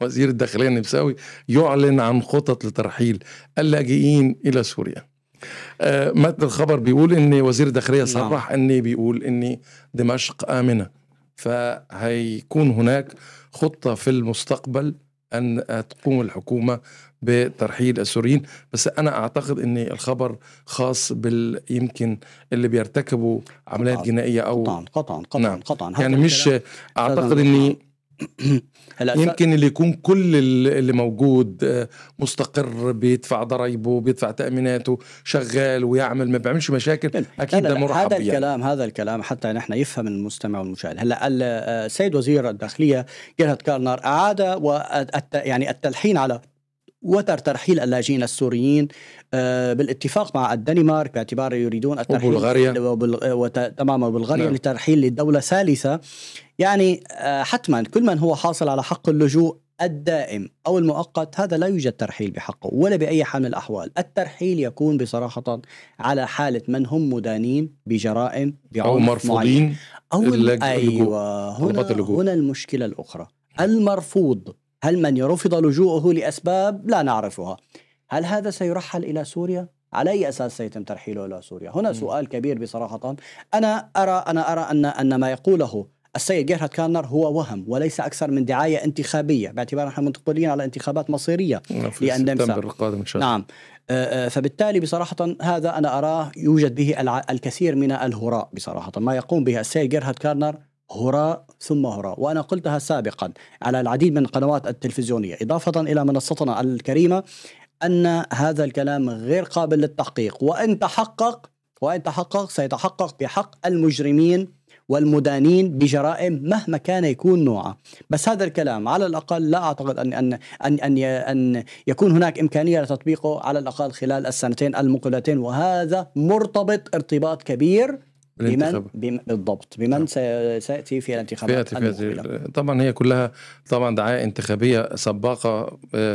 وزير الداخليه النمساوي يعلن عن خطط لترحيل اللاجئين الى سوريا آه متن الخبر بيقول ان وزير الداخليه نعم. صرح ان بيقول ان دمشق امنه فهيكون هناك خطه في المستقبل ان تقوم الحكومه بترحيل السوريين بس انا اعتقد ان الخبر خاص بال يمكن اللي بيرتكبوا عمليات جنائيه او قطعا قطعا قطعا, نعم. قطعا يعني مش اعتقد ان هلا يمكن اللي يكون كل اللي موجود آه، مستقر بيدفع ضرايبه بيدفع تاميناته شغال ويعمل ما بيعملش مشاكل اكيد لا لا ده مرحب هذا يعني. الكلام هذا الكلام حتى نحن يفهم المستمع والمشاهد هلا السيد آه، وزير الداخليه جيرهارد كارنر اعاد يعني التلحين على وتر ترحيل اللاجئين السوريين آه، بالاتفاق مع الدنمارك باعتبار يريدون الترحيل وبلغاريا تماما وبلغاريا نعم. لترحيل للدولة ثالثة يعني آه، حتما كل من هو حاصل على حق اللجوء الدائم أو المؤقت هذا لا يوجد ترحيل بحقه ولا بأي حال من الأحوال الترحيل يكون بصراحة على حالة من هم مدانين بجرائم أو مرفوضين معين. أو أيوة هنا, هنا المشكلة الأخرى المرفوض هل من رفض لجوءه لأسباب لا نعرفها هل هذا سيرحل إلى سوريا؟ على أي أساس سيتم ترحيله إلى سوريا؟ هنا م. سؤال كبير بصراحة أنا أرى أنا أرى أن أن ما يقوله السيد جيرهارد كارنر هو وهم وليس أكثر من دعاية انتخابية باعتبار نحن منتقلين على انتخابات مصيرية نعم، سبتمبر القادم إن شاء الله نعم فبالتالي بصراحة هذا أنا أراه يوجد به الكثير من الهراء بصراحة ما يقوم به السيد جيرهارد كارنر هراء ثم هراء وأنا قلتها سابقا على العديد من القنوات التلفزيونية إضافة إلى منصتنا الكريمة أن هذا الكلام غير قابل للتحقيق وإن تحقق وإن تحقق سيتحقق بحق المجرمين والمدانين بجرائم مهما كان يكون نوعه بس هذا الكلام على الأقل لا أعتقد أن أن أن أن, أن يكون هناك إمكانية لتطبيقه على الأقل خلال السنتين المقبلتين وهذا مرتبط ارتباط كبير بمن, بالضبط بمن نعم. سياتي في الانتخابات فيها طبعا هي كلها طبعا دعايه انتخابيه سباقه آه،